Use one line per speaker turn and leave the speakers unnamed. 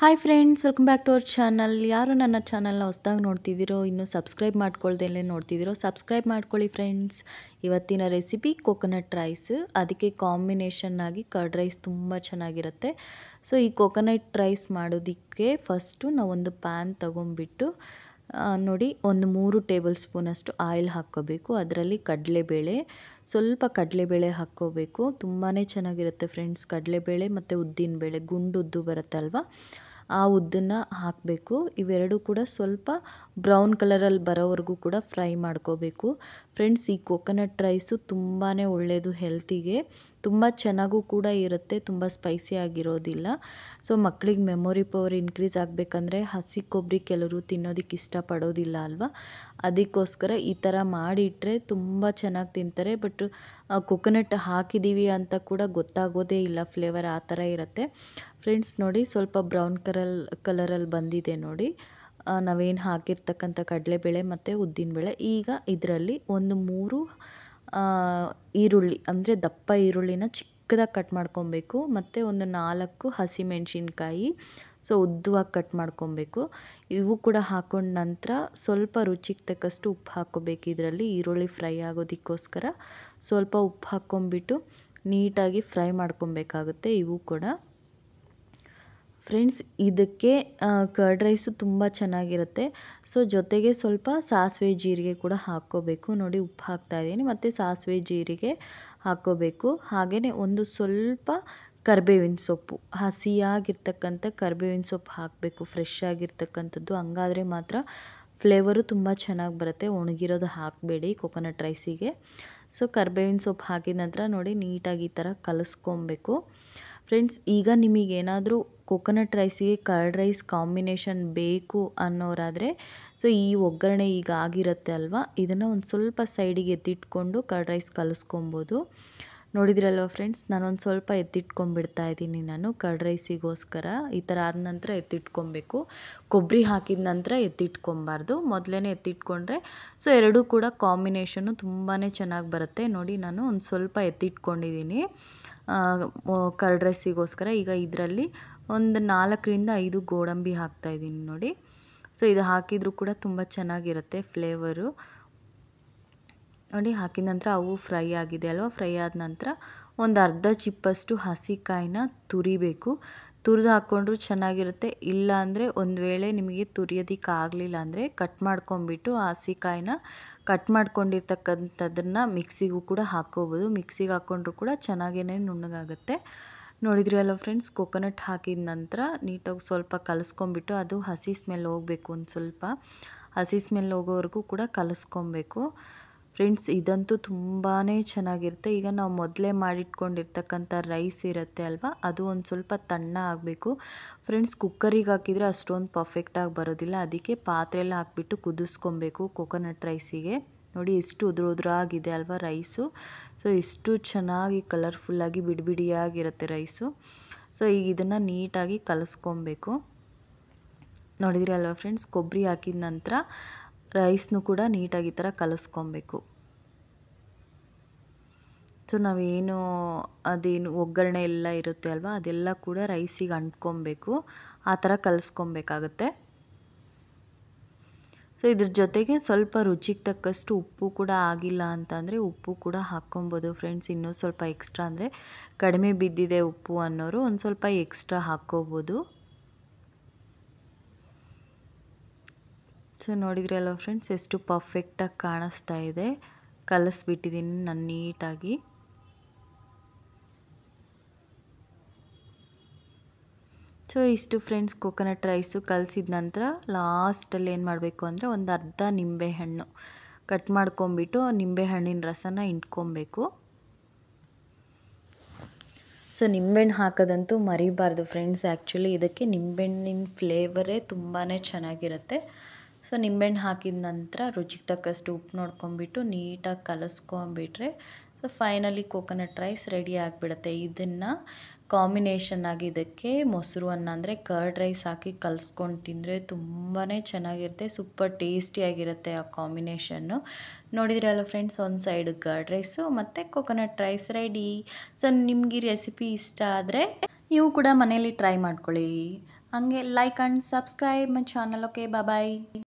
hi friends welcome back to our channel ಯಾರು ನನ್ನ ಚಾನಲ್ನ ಹೊಸ್ದಾಗಿ ನೋಡ್ತಿದ್ದೀರೋ ಇನ್ನೂ ಸಬ್ಸ್ಕ್ರೈಬ್ ಮಾಡ್ಕೊಳ್ದೇ ನೋಡ್ತಿದ್ದೀರೋ ಸಬ್ಸ್ಕ್ರೈಬ್ ಮಾಡ್ಕೊಳ್ಳಿ ಫ್ರೆಂಡ್ಸ್ ಇವತ್ತಿನ ರೆಸಿಪಿ ಕೊಕೊನಟ್ ರೈಸ್ ಅದಕ್ಕೆ ಕಾಂಬಿನೇಷನ್ ಆಗಿ ಕರ್ಡ್ ರೈಸ್ ತುಂಬ ಚೆನ್ನಾಗಿರುತ್ತೆ ಸೊ ಈ ಕೋಕೋನಟ್ ರೈಸ್ ಮಾಡೋದಕ್ಕೆ ಫಸ್ಟು ನಾವೊಂದು ಪ್ಯಾನ್ ತೊಗೊಂಬಿಟ್ಟು ನೋಡಿ ಒಂದು ಮೂರು ಟೇಬಲ್ ಸ್ಪೂನಷ್ಟು ಆಯಿಲ್ ಹಾಕ್ಕೋಬೇಕು ಅದರಲ್ಲಿ ಕಡಲೆಬೇಳೆ ಸ್ವಲ್ಪ ಕಡಲೆಬೇಳೆ ಹಾಕ್ಕೋಬೇಕು ತುಂಬಾ ಚೆನ್ನಾಗಿರುತ್ತೆ ಫ್ರೆಂಡ್ಸ್ ಕಡಲೆಬೇಳೆ ಮತ್ತು ಉದ್ದಿನಬೇಳೆ ಗುಂಡು ಉದ್ದು ಬರುತ್ತಲ್ವ ಆ ಉದ್ದನ್ನ ಹಾಕಬೇಕು ಇವೆರಡೂ ಕೂಡ ಸ್ವಲ್ಪ ಬ್ರೌನ್ ಕಲರಲ್ಲಿ ಬರೋವರೆಗೂ ಕೂಡ ಫ್ರೈ ಮಾಡ್ಕೋಬೇಕು ಫ್ರೆಂಡ್ಸ್ ಈ ಕೊಕೊನಟ್ ರೈಸು ತುಂಬಾ ಒಳ್ಳೆಯದು ಹೆಲ್ತಿಗೆ ತುಂಬ ಚೆನ್ನಾಗೂ ಕೂಡ ಇರುತ್ತೆ ತುಂಬ ಸ್ಪೈಸಿ ಆಗಿರೋದಿಲ್ಲ ಸೊ ಮಕ್ಕಳಿಗೆ ಮೆಮೊರಿ ಪವರ್ ಇನ್ಕ್ರೀಸ್ ಆಗಬೇಕಂದ್ರೆ ಹಸಿ ಕೊಬ್ಬರಿ ಕೆಲವರು ತಿನ್ನೋದಕ್ಕೆ ಇಷ್ಟಪಡೋದಿಲ್ಲ ಅಲ್ವಾ ಅದಕ್ಕೋಸ್ಕರ ಈ ಥರ ಮಾಡಿಟ್ಟರೆ ತುಂಬ ಚೆನ್ನಾಗಿ ತಿಂತಾರೆ ಬಟ್ ಕೊಕೊನಟ್ ಹಾಕಿದ್ದೀವಿ ಅಂತ ಕೂಡ ಗೊತ್ತಾಗೋದೇ ಇಲ್ಲ ಫ್ಲೇವರ್ ಆ ಥರ ಇರುತ್ತೆ ಫ್ರೆಂಡ್ಸ್ ನೋಡಿ ಸ್ವಲ್ಪ ಬ್ರೌನ್ ಕಲರ್ ಕಲರಲ್ಲಿ ಬಂದಿದೆ ನೋಡಿ ನಾವೇನು ಹಾಕಿರ್ತಕ್ಕಂಥ ಕಡಲೆಬೇಳೆ ಮತ್ತು ಉದ್ದಿನಬೇಳೆ ಈಗ ಇದರಲ್ಲಿ ಒಂದು ಮೂರು ಈರುಳ್ಳಿ ಅಂದರೆ ದಪ್ಪ ಈರುಳ್ಳಿನ ಚಿಕ್ಕದಾಗಿ ಕಟ್ ಮಾಡ್ಕೊಬೇಕು ಮತ್ತು ಒಂದು ನಾಲ್ಕು ಹಸಿಮೆಣಸಿನ್ಕಾಯಿ ಸೊ ಉದ್ದವಾಗಿ ಕಟ್ ಮಾಡ್ಕೊಬೇಕು ಇವು ಕೂಡ ಹಾಕೊಂಡ ನಂತರ ಸ್ವಲ್ಪ ರುಚಿಗೆ ತಕ್ಕಷ್ಟು ಉಪ್ಪು ಹಾಕೋಬೇಕು ಇದರಲ್ಲಿ ಈರುಳ್ಳಿ ಫ್ರೈ ಆಗೋದಕ್ಕೋಸ್ಕರ ಸ್ವಲ್ಪ ಉಪ್ಪು ಹಾಕ್ಕೊಂಬಿಟ್ಟು ನೀಟಾಗಿ ಫ್ರೈ ಮಾಡ್ಕೊಬೇಕಾಗುತ್ತೆ ಇವು ಕೂಡ ಫ್ರೆಂಡ್ಸ್ ಇದಕ್ಕೆ ಕರ್ಡ್ ರೈಸು ತುಂಬ ಚೆನ್ನಾಗಿರುತ್ತೆ ಸೊ ಜೊತೆಗೆ ಸ್ವಲ್ಪ ಸಾಸಿವೆ ಜೀರಿಗೆ ಕೂಡ ಹಾಕ್ಕೋಬೇಕು ನೋಡಿ ಉಪ್ಪು ಹಾಕ್ತಾ ಇದ್ದೀನಿ ಮತ್ತು ಸಾಸಿವೆ ಜೀರಿಗೆ ಹಾಕ್ಕೋಬೇಕು ಹಾಗೆಯೇ ಒಂದು ಸ್ವಲ್ಪ ಕರಿಬೇವಿನ ಸೊಪ್ಪು ಹಸಿಯಾಗಿರ್ತಕ್ಕಂಥ ಕರಿಬೇವಿನ ಸೊಪ್ಪು ಹಾಕಬೇಕು ಫ್ರೆಶ್ ಆಗಿರ್ತಕ್ಕಂಥದ್ದು ಹಂಗಾದರೆ ಮಾತ್ರ ಫ್ಲೇವರು ತುಂಬ ಚೆನ್ನಾಗಿ ಬರುತ್ತೆ ಒಣಗಿರೋದು ಹಾಕಬೇಡಿ ಕೊಕೊನಟ್ ರೈಸಿಗೆ ಸೊ ಕರಿಬೇವಿನ ಸೊಪ್ಪು ಹಾಕಿದ ನಂತರ ನೋಡಿ ನೀಟಾಗಿ ಈ ಥರ ಕಲಿಸ್ಕೊಬೇಕು ಫ್ರೆಂಡ್ಸ್ ಈಗ ನಿಮಗೇನಾದರೂ ಕೊಕೊನಟ್ ರೈಸಿಗೆ ಕರ್ಡ್ ರೈಸ್ ಕಾಂಬಿನೇಷನ್ ಬೇಕು ಅನ್ನೋರಾದರೆ ಸೊ ಈ ಒಗ್ಗರಣೆ ಈಗ ಆಗಿರುತ್ತೆ ಅಲ್ವಾ ಇದನ್ನು ಒಂದು ಸ್ವಲ್ಪ ಸೈಡಿಗೆ ಎತ್ತಿಟ್ಕೊಂಡು ಕರ್ಡ್ ರೈಸ್ ಕಲಸ್ಕೊಬೋದು ನೋಡಿದ್ರಲ್ವ ಫ್ರೆಂಡ್ಸ್ ನಾನೊಂದು ಸ್ವಲ್ಪ ಎತ್ತಿಟ್ಕೊಂಡ್ಬಿಡ್ತಾ ಇದ್ದೀನಿ ನಾನು ಕರ್ಡ್ ರೈಸಿಗೋಸ್ಕರ ಈ ಥರ ಆದ ನಂತರ ಎತ್ತಿಟ್ಕೊಬೇಕು ಕೊಬ್ಬರಿ ಹಾಕಿದ ನಂತರ ಎತ್ತಿಟ್ಕೊಬಾರ್ದು ಮೊದಲೇ ಎತ್ತಿಟ್ಕೊಂಡ್ರೆ ಸೊ ಎರಡೂ ಕೂಡ ಕಾಂಬಿನೇಷನು ತುಂಬಾ ಚೆನ್ನಾಗಿ ಬರುತ್ತೆ ನೋಡಿ ನಾನು ಒಂದು ಸ್ವಲ್ಪ ಎತ್ತಿಟ್ಕೊಂಡಿದ್ದೀನಿ ಕರ್ಡ್ ರೈಸಿಗೋಸ್ಕರ ಈಗ ಇದರಲ್ಲಿ ಒಂದು ನಾಲ್ಕರಿಂದ ಐದು ಗೋಡಂಬಿ ಹಾಕ್ತಾಯಿದ್ದೀನಿ ನೋಡಿ ಸೊ ಇದು ಹಾಕಿದರೂ ಕೂಡ ತುಂಬ ಚೆನ್ನಾಗಿರುತ್ತೆ ಫ್ಲೇವರು ನೋಡಿ ಹಾಕಿದ ನಂತರ ಅವು ಫ್ರೈ ಆಗಿದೆ ಅಲ್ವಾ ಫ್ರೈ ಆದ ನಂತರ ಒಂದು ಅರ್ಧ ಚಿಪ್ಪಷ್ಟು ಹಸಿಕಾಯಿನ ತುರಿಬೇಕು ತುರಿದು ಹಾಕ್ಕೊಂಡ್ರೂ ಚೆನ್ನಾಗಿರುತ್ತೆ ಇಲ್ಲ ಅಂದರೆ ಒಂದು ವೇಳೆ ನಿಮಗೆ ತುರಿಯೋದಿಕ್ಕೆ ಆಗಲಿಲ್ಲ ಅಂದರೆ ಕಟ್ ಮಾಡ್ಕೊಂಬಿಟ್ಟು ಆ ಹಸಿಕಾಯಿನ ಕಟ್ ಮಾಡ್ಕೊಂಡಿರ್ತಕ್ಕಂಥದ್ದನ್ನು ಮಿಕ್ಸಿಗೂ ಕೂಡ ಹಾಕ್ಕೋಬೋದು ಮಿಕ್ಸಿಗೆ ಹಾಕ್ಕೊಂಡ್ರು ಕೂಡ ಚೆನ್ನಾಗೇ ನುಣ್ಣಗಾಗುತ್ತೆ ನೋಡಿದ್ರಿ ಅಲ್ಲ ಫ್ರೆಂಡ್ಸ್ ಕೊಕೊನಟ್ ಹಾಕಿದ ನಂತರ ನೀಟಾಗಿ ಸ್ವಲ್ಪ ಕಲಸ್ಕೊಂಬಿಟ್ಟು ಅದು ಹಸಿ ಸ್ಮೆಲ್ ಹೋಗಬೇಕು ಒಂದು ಸ್ವಲ್ಪ ಹಸಿ ಸ್ಮೆಲ್ ಹೋಗೋವರೆಗೂ ಕೂಡ ಕಲಿಸ್ಕೊಬೇಕು ಫ್ರೆಂಡ್ಸ್ ಇದಂತೂ ತುಂಬಾ ಚೆನ್ನಾಗಿರುತ್ತೆ ಈಗ ನಾವು ಮೊದಲೇ ಮಾಡಿಟ್ಕೊಂಡಿರ್ತಕ್ಕಂಥ ರೈಸ್ ಇರುತ್ತೆ ಅಲ್ವಾ ಅದು ಒಂದು ಸ್ವಲ್ಪ ತಣ್ಣ ಆಗಬೇಕು ಫ್ರೆಂಡ್ಸ್ ಕುಕ್ಕರಿಗೆ ಹಾಕಿದರೆ ಅಷ್ಟೊಂದು ಪರ್ಫೆಕ್ಟಾಗಿ ಬರೋದಿಲ್ಲ ಅದಕ್ಕೆ ಎಲ್ಲ ಹಾಕ್ಬಿಟ್ಟು ಕುದಿಸ್ಕೊಬೇಕು ಕೊಕೊನಟ್ ರೈಸಿಗೆ ನೋಡಿ ಎಷ್ಟು ಉದುರು ಆಗಿದೆ ಅಲ್ವಾ ರೈಸು ಸೊ ಎಷ್ಟು ಚೆನ್ನಾಗಿ ಕಲರ್ಫುಲ್ಲಾಗಿ ಬಿಡಿಬಿಡಿಯಾಗಿರುತ್ತೆ ರೈಸು ಸೊ ಈಗ ಇದನ್ನು ನೀಟಾಗಿ ಕಲಿಸ್ಕೊಬೇಕು ನೋಡಿದಿರಿ ಅಲ್ವಾ ಫ್ರೆಂಡ್ಸ್ ಕೊಬ್ಬರಿ ಹಾಕಿದ ನಂತರ ರೈಸ್ನು ಕೂಡ ನೀಟಾಗಿ ಈ ಥರ ಕಲಸ್ಕೊಬೇಕು ಸೊ ನಾವೇನು ಅದೇನು ಒಗ್ಗರಣೆ ಎಲ್ಲ ಇರುತ್ತೆ ಅಲ್ವಾ ಅದೆಲ್ಲ ಕೂಡ ರೈಸಿಗೆ ಅಂಟ್ಕೊಬೇಕು ಆ ಥರ ಕಲಿಸ್ಕೊಬೇಕಾಗತ್ತೆ ಸೊ ಇದ್ರ ಜೊತೆಗೆ ಸ್ವಲ್ಪ ರುಚಿಗೆ ತಕ್ಕಷ್ಟು ಉಪ್ಪು ಕೂಡ ಆಗಿಲ್ಲ ಅಂತಂದರೆ ಉಪ್ಪು ಕೂಡ ಹಾಕ್ಕೊಬೋದು ಫ್ರೆಂಡ್ಸ್ ಇನ್ನೂ ಸ್ವಲ್ಪ ಎಕ್ಸ್ಟ್ರಾ ಅಂದರೆ ಕಡಿಮೆ ಬಿದ್ದಿದೆ ಉಪ್ಪು ಅನ್ನೋರು ಒಂದು ಸ್ವಲ್ಪ ಎಕ್ಸ್ಟ್ರಾ ಹಾಕ್ಕೋಬೋದು ಸೊ ನೋಡಿದ್ರಲ್ಲ ಫ್ರೆಂಡ್ಸ್ ಎಷ್ಟು ಪರ್ಫೆಕ್ಟಾಗಿ ಕಾಣಿಸ್ತಾ ಇದೆ ಕಲಸ್ಬಿಟ್ಟಿದ್ದೀನಿ ನಾನು ನೀಟಾಗಿ ಸೊ ಇಷ್ಟು ಫ್ರೆಂಡ್ಸ್ ಕೋಕೋನಟ್ ರೈಸು ಕಲಸಿದ ನಂತರ ಲಾಸ್ಟಲ್ಲಿ ಏನು ಮಾಡಬೇಕು ಅಂದರೆ ಒಂದು ಅರ್ಧ ನಿಂಬೆಹಣ್ಣು ಕಟ್ ಮಾಡ್ಕೊಂಬಿಟ್ಟು ನಿಂಬೆಹಣ್ಣಿನ ರಸನ ಇಟ್ಕೊಬೇಕು ಸೊ ನಿಂಬೆಹಣ್ಣು ಹಾಕೋದಂತೂ ಮರಿಬಾರ್ದು ಫ್ರೆಂಡ್ಸ್ ಆ್ಯಕ್ಚುಲಿ ಇದಕ್ಕೆ ನಿಂಬೆಹಣ್ಣಿನ ಫ್ಲೇವರೇ ತುಂಬಾ ಚೆನ್ನಾಗಿರುತ್ತೆ ಸೊ ನಿಂಬೆಹಣ್ಣು ಹಾಕಿದ ನಂತರ ರುಚಿಗೆ ತಕ್ಕಷ್ಟು ಉಪ್ಪು ನೋಡ್ಕೊಂಬಿಟ್ಟು ನೀಟಾಗಿ ಕಲಸ್ಕೊಂಬಿಟ್ರೆ so finally coconut rice ready ಆಗಿಬಿಡುತ್ತೆ ಇದನ್ನು ಕಾಂಬಿನೇಷನ್ ಆಗಿ ಇದಕ್ಕೆ ಮೊಸರು ಅನ್ನ ಅಂದರೆ ಕರ್ಡ್ ರೈಸ್ ಹಾಕಿ ಕಲಸ್ಕೊಂಡು ತಿಂದರೆ ತುಂಬಾ ಚೆನ್ನಾಗಿರುತ್ತೆ ಸೂಪರ್ ಟೇಸ್ಟಿಯಾಗಿರುತ್ತೆ ಆ ಕಾಂಬಿನೇಷನ್ನು ನೋಡಿದ್ರಲ್ಲ ಫ್ರೆಂಡ್ಸ್ ಒಂದು ಸೈಡ್ ಕರ್ಡ್ ರೈಸು ಮತ್ತು ಕೊಕೊನಟ್ ರೈಸ್ ರೆಡಿ ಸೊ ನಿಮ್ಗೆ ರೆಸಿಪಿ ಇಷ್ಟ ಆದರೆ ನೀವು ಕೂಡ ಮನೇಲಿ ಟ್ರೈ ಮಾಡ್ಕೊಳ್ಳಿ ಹಂಗೆ like and subscribe my channel okay bye